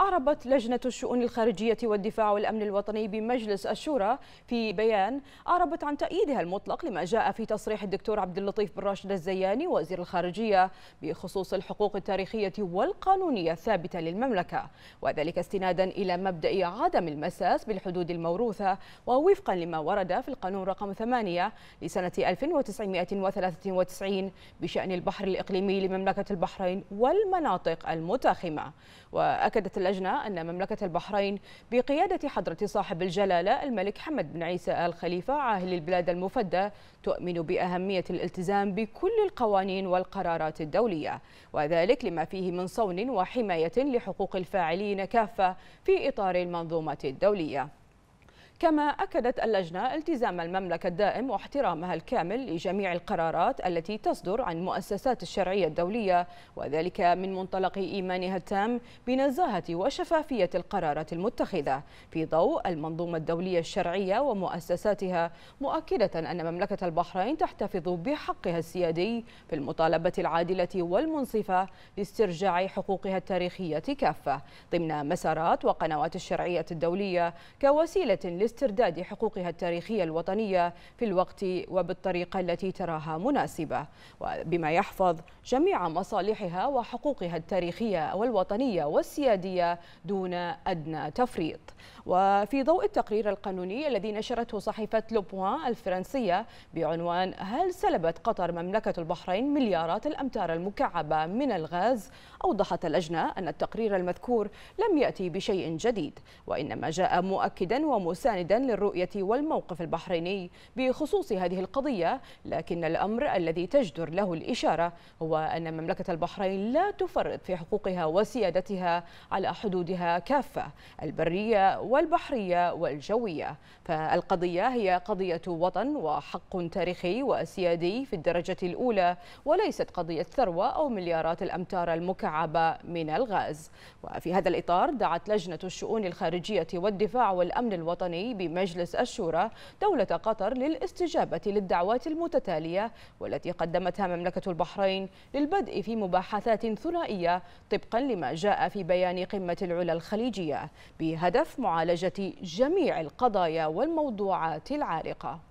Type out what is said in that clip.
أعربت لجنة الشؤون الخارجية والدفاع والأمن الوطني بمجلس الشورى في بيان أعربت عن تأييدها المطلق لما جاء في تصريح الدكتور عبد اللطيف بن راشد الزياني وزير الخارجية بخصوص الحقوق التاريخية والقانونية الثابتة للمملكة وذلك استنادا إلى مبدأ عدم المساس بالحدود الموروثة ووفقا لما ورد في القانون رقم 8 لسنة 1993 بشأن البحر الإقليمي لمملكة البحرين والمناطق المتاخمة وأكدت اللجنة اللجنة أن مملكة البحرين بقيادة حضرة صاحب الجلالة الملك حمد بن عيسى آل خليفة عاهل البلاد المفدى تؤمن بأهمية الالتزام بكل القوانين والقرارات الدولية وذلك لما فيه من صون وحماية لحقوق الفاعلين كافة في إطار المنظومة الدولية كما أكدت اللجنة التزام المملكة الدائم واحترامها الكامل لجميع القرارات التي تصدر عن مؤسسات الشرعية الدولية وذلك من منطلق إيمانها التام بنزاهة وشفافية القرارات المتخذة في ضوء المنظومة الدولية الشرعية ومؤسساتها مؤكدة أن مملكة البحرين تحتفظ بحقها السيادي في المطالبة العادلة والمنصفة لاسترجاع حقوقها التاريخية كافة ضمن مسارات وقنوات الشرعية الدولية كوسيلة لاسترداد حقوقها التاريخية الوطنية في الوقت وبالطريقة التي تراها مناسبة وبما يحفظ جميع مصالحها وحقوقها التاريخية والوطنية والسيادية دون أدنى تفريط وفي ضوء التقرير القانوني الذي نشرته صحيفة لوبوان الفرنسية بعنوان هل سلبت قطر مملكة البحرين مليارات الأمتار المكعبة من الغاز أوضحت اللجنة أن التقرير المذكور لم يأتي بشيء جديد وإنما جاء مؤكدا ومساندا مستندا للرؤية والموقف البحريني بخصوص هذه القضية لكن الأمر الذي تجدر له الإشارة هو أن مملكة البحرين لا تفرط في حقوقها وسيادتها على حدودها كافة البرية والبحرية والجوية فالقضية هي قضية وطن وحق تاريخي وسيادي في الدرجة الأولى وليست قضية ثروة أو مليارات الأمتار المكعبة من الغاز وفي هذا الإطار دعت لجنة الشؤون الخارجية والدفاع والأمن الوطني بمجلس الشورى دولة قطر للاستجابة للدعوات المتتالية والتي قدمتها مملكة البحرين للبدء في مباحثات ثنائية طبقا لما جاء في بيان قمة العلا الخليجية بهدف معالجة جميع القضايا والموضوعات العارقة